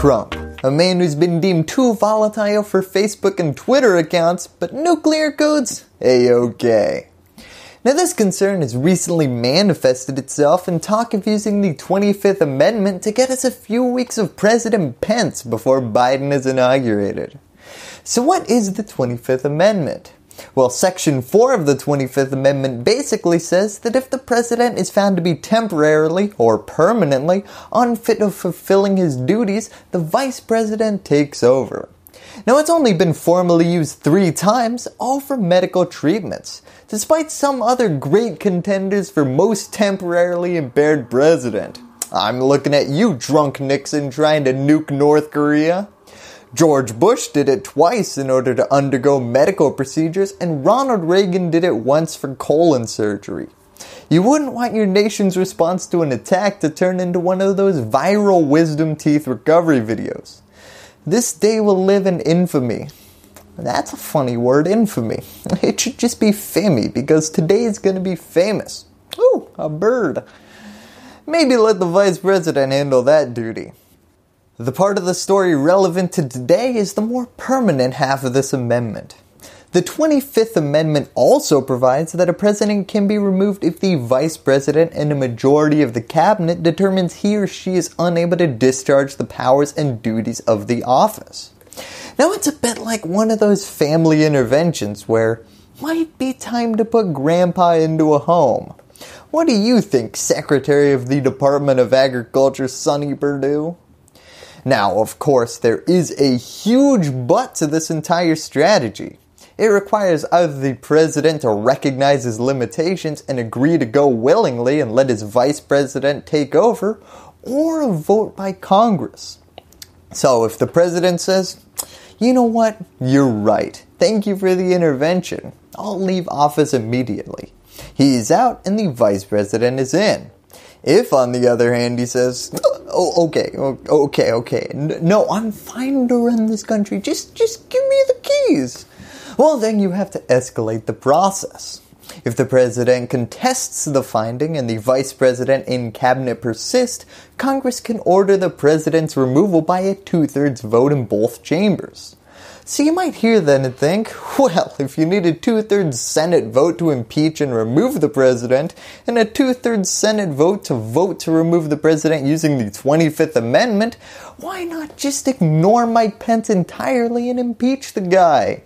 Trump, a man who's been deemed too volatile for Facebook and Twitter accounts, but nuclear codes? A-okay. Now this concern has recently manifested itself in talk of using the 25th amendment to get us a few weeks of President Pence before Biden is inaugurated. So what is the 25th amendment? Well, Section 4 of the 25th Amendment basically says that if the president is found to be temporarily or permanently unfit of fulfilling his duties, the vice president takes over. Now it's only been formally used three times, all for medical treatments, despite some other great contenders for most temporarily impaired president. I'm looking at you drunk Nixon trying to nuke North Korea. George Bush did it twice in order to undergo medical procedures, and Ronald Reagan did it once for colon surgery. You wouldn't want your nation's response to an attack to turn into one of those viral wisdom teeth recovery videos. This day will live in infamy. That's a funny word, infamy. It should just be fammy because today is going to be famous. Ooh, a bird. Maybe let the vice president handle that duty. The part of the story relevant to today is the more permanent half of this amendment. The 25th Amendment also provides that a president can be removed if the vice president and a majority of the cabinet determines he or she is unable to discharge the powers and duties of the office. Now it's a bit like one of those family interventions where might be time to put grandpa into a home. What do you think, Secretary of the Department of Agriculture, Sonny Perdue? Now, of course, there is a huge but to this entire strategy. It requires either the president to recognize his limitations and agree to go willingly and let his vice president take over, or a vote by Congress. So if the president says, you know what, you're right, thank you for the intervention, I'll leave office immediately. He is out and the vice president is in. If, on the other hand, he says, "Oh, okay, okay, okay, no, I'm fine to run this country. Just, just give me the keys." Well, then you have to escalate the process. If the president contests the finding and the vice president in cabinet persist, Congress can order the president's removal by a two-thirds vote in both chambers. So you might hear then and think, well, if you need a two-thirds Senate vote to impeach and remove the president, and a two-thirds Senate vote to vote to remove the president using the 25th Amendment, why not just ignore Mike Pence entirely and impeach the guy?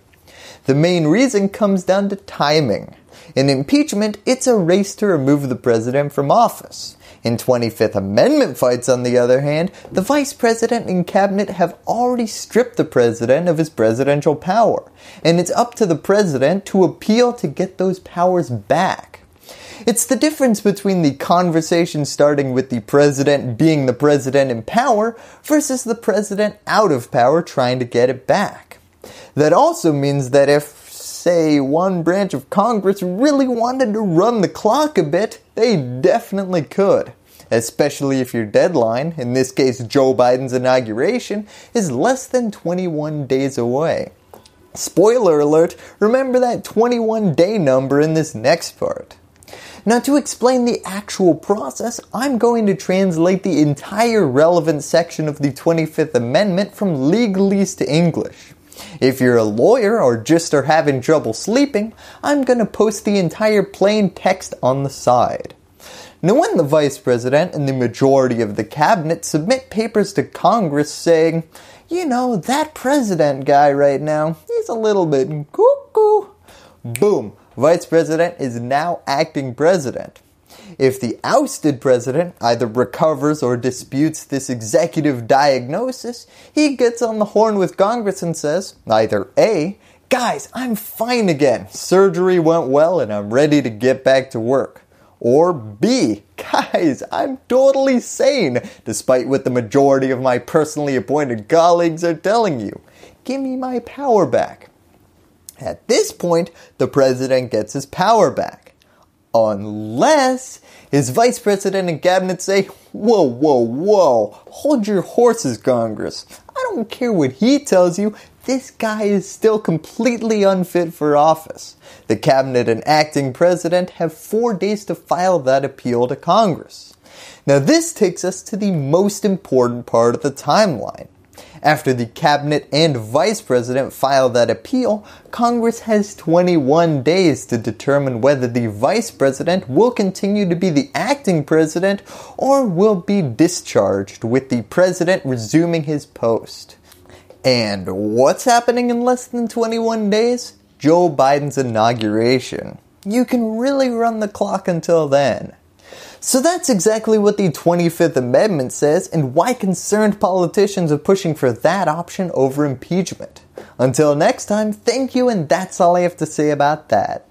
The main reason comes down to timing. In impeachment, it's a race to remove the president from office. In 25th Amendment fights, on the other hand, the vice president and cabinet have already stripped the president of his presidential power, and it's up to the president to appeal to get those powers back. It's the difference between the conversation starting with the president being the president in power versus the president out of power trying to get it back. That also means that if, say, one branch of Congress really wanted to run the clock a bit, they definitely could, especially if your deadline, in this case Joe Biden's inauguration, is less than 21 days away. Spoiler alert, remember that 21 day number in this next part. Now to explain the actual process, I'm going to translate the entire relevant section of the 25th Amendment from legalese to English. If you're a lawyer or just are having trouble sleeping, I'm going to post the entire plain text on the side. Now when the Vice President and the majority of the cabinet submit papers to Congress saying, you know, that President guy right now, he's a little bit cuckoo, boom, Vice President is now acting President. If the ousted president either recovers or disputes this executive diagnosis, he gets on the horn with Congress and says either A, guys, I'm fine again, surgery went well and I'm ready to get back to work. Or B, guys, I'm totally sane, despite what the majority of my personally appointed colleagues are telling you. Give me my power back. At this point, the president gets his power back. Unless his vice president and cabinet say, whoa, whoa, whoa, hold your horses, Congress. I don't care what he tells you, this guy is still completely unfit for office. The cabinet and acting president have four days to file that appeal to Congress. Now this takes us to the most important part of the timeline. After the cabinet and vice president file that appeal, Congress has 21 days to determine whether the vice president will continue to be the acting president or will be discharged with the president resuming his post. And what's happening in less than 21 days? Joe Biden's inauguration. You can really run the clock until then. So that's exactly what the 25th Amendment says and why concerned politicians are pushing for that option over impeachment. Until next time, thank you and that's all I have to say about that.